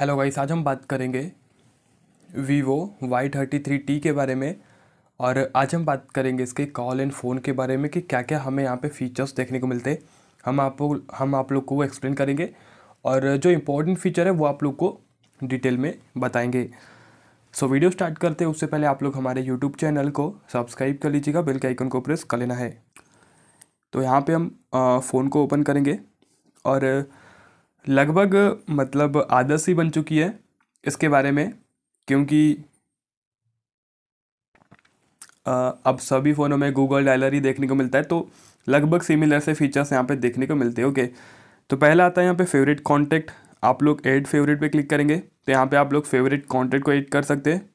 hello guys आज हम बात करेंगे Vivo Y thirty three T के बारे में और आज हम बात करेंगे इसके कॉल एंड फ़ोन के बारे में कि क्या क्या हमें यहाँ पे फीचर्स देखने को मिलते हैं हम आपको हम आप लोग को एक्सप्लेन करेंगे और जो इम्पोर्टेंट फीचर है वो आप लोग को डिटेल में बताएंगे सो so, वीडियो स्टार्ट करते हैं उससे पहले आप लोग हमारे यूट्यूब चैनल को सब्सक्राइब कर लीजिएगा बेल के आइकन को प्रेस कर लेना है तो यहाँ पर हम फ़ोन को ओपन करेंगे और लगभग मतलब आदत सी बन चुकी है इसके बारे में क्योंकि अब सभी फ़ोनों में गूगल डायलर ही देखने को मिलता है तो लगभग सिमिलर से फीचर्स यहाँ पे देखने को मिलते हैं ओके तो पहला आता है यहाँ पे फेवरेट कॉन्टैक्ट आप लोग ऐड फेवरेट पे क्लिक करेंगे तो यहाँ पे आप लोग फेवरेट कॉन्टैक्ट को ऐड कर सकते हैं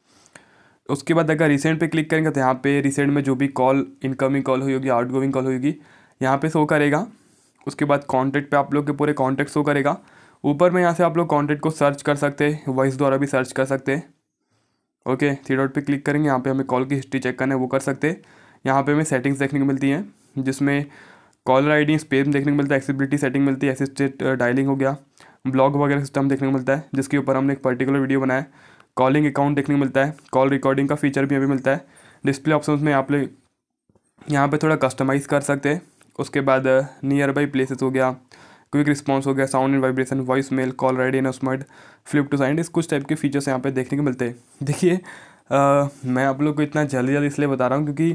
उसके बाद अगर रिसेंट पे क्लिक करेंगे तो यहाँ पे रिसेंट में जो भी कॉल इनकमिंग कॉल हुई होगी आउट कॉल हुई होगी यहाँ पे शो करेगा उसके बाद कॉन्टेक्ट पे आप लोग के पूरे कॉन्टैक्ट शो करेगा ऊपर में यहाँ से आप लोग कॉन्टैक्ट को सर्च कर सकते हैं वॉइस द्वारा भी सर्च कर सकते हैं ओके थ्री डॉट पे क्लिक करेंगे यहाँ पे हमें कॉल की हिस्ट्री चेक करना है वो कर सकते हैं यहाँ पे हमें सेटिंग्स देखने को मिलती हैं जिसमें कॉलर आई डी स्पेस देखने को मिलता है एक्सेबिलिटी सेटिंग मिलती है असिस्टेंट डायलिंग हो गया ब्लॉग वगैरह सिस्टम देखने को मिलता है जिसके ऊपर हमने एक पर्टिकुलर वीडियो बनाया है कॉलिंग अकाउंट देखने को मिलता है कॉल रिकॉर्डिंग का फीचर भी अभी मिलता है डिस्प्ले ऑप्शन में आप लोग यहाँ पर थोड़ा कस्टमाइज़ कर सकते हैं उसके बाद नियर बाई प्लेसेस हो गया क्विक रिस्पॉन्स हो गया sound and vibration voice mail call ride in smart flip to साइंड इस कुछ टाइप के फीचर्स यहाँ पे देखने को मिलते हैं देखिए uh, मैं आप लोग को इतना जल्दी जल्दी इसलिए बता रहा हूँ क्योंकि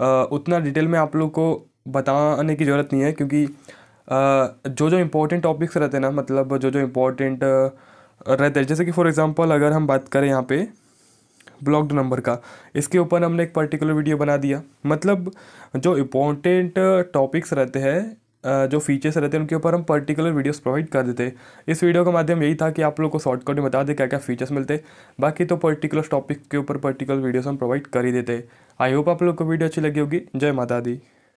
आ, uh, उतना डिटेल में आप लोग को बताने की ज़रूरत नहीं है क्योंकि आ, जो जो इम्पोर्टेंट टॉपिक्स रहते हैं ना मतलब जो जो इम्पोर्टेंट रहते हैं जैसे कि फॉर एग्ज़ाम्पल अगर हम बात करें यहाँ पे ब्लॉक्ड नंबर का इसके ऊपर हमने एक पर्टिकुलर वीडियो बना दिया मतलब जो इम्पोर्टेंट टॉपिक्स uh, रहते हैं uh, जो फीचर्स रहते हैं उनके ऊपर हम पर्टिकुलर वीडियोस प्रोवाइड कर देते इस वीडियो का माध्यम यही था कि आप लोग को शॉर्टकट में बता दें क्या क्या फीचर्स मिलते बाकी तो पर्टिकुलर टॉपिक के ऊपर पर्टिकुलर वीडियोस हम प्रोवाइड कर ही देते आई होप आप लोग को वीडियो अच्छी लगी होगी जय माता दी